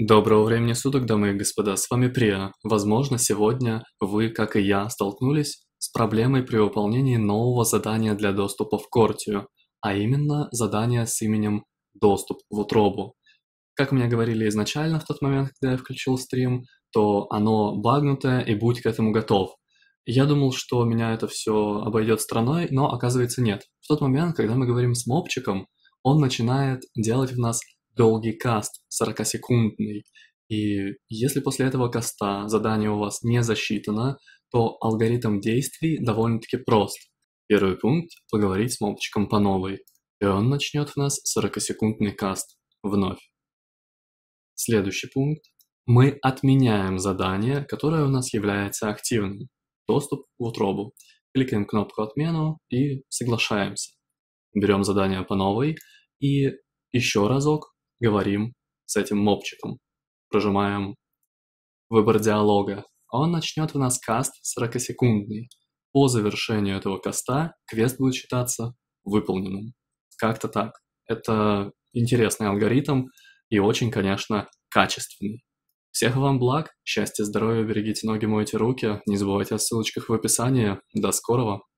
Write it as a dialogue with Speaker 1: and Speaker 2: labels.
Speaker 1: Доброго времени суток, дамы и господа, с вами Прия. Возможно, сегодня вы, как и я, столкнулись с проблемой при выполнении нового задания для доступа в Кортию, а именно задание с именем «Доступ в утробу». Как мне говорили изначально в тот момент, когда я включил стрим, то оно багнутое и будь к этому готов. Я думал, что меня это все обойдет страной, но оказывается нет. В тот момент, когда мы говорим с мопчиком, он начинает делать в нас долгий каст, 40-секундный, и если после этого каста задание у вас не засчитано, то алгоритм действий довольно-таки прост. Первый пункт – поговорить с мопчиком по новой, и он начнет в нас 40-секундный каст вновь. Следующий пункт – мы отменяем задание, которое у нас является активным, доступ к утробу. Кликаем кнопку «Отмену» и соглашаемся. Берем задание по новой и еще разок говорим с этим мопчиком, прожимаем выбор диалога. Он начнет у нас каст 40-секундный. По завершению этого каста квест будет считаться выполненным. Как-то так. Это интересный алгоритм и очень, конечно, качественный. Всех вам благ, счастья, здоровья, берегите ноги, мойте руки, не забывайте о ссылочках в описании. До скорого!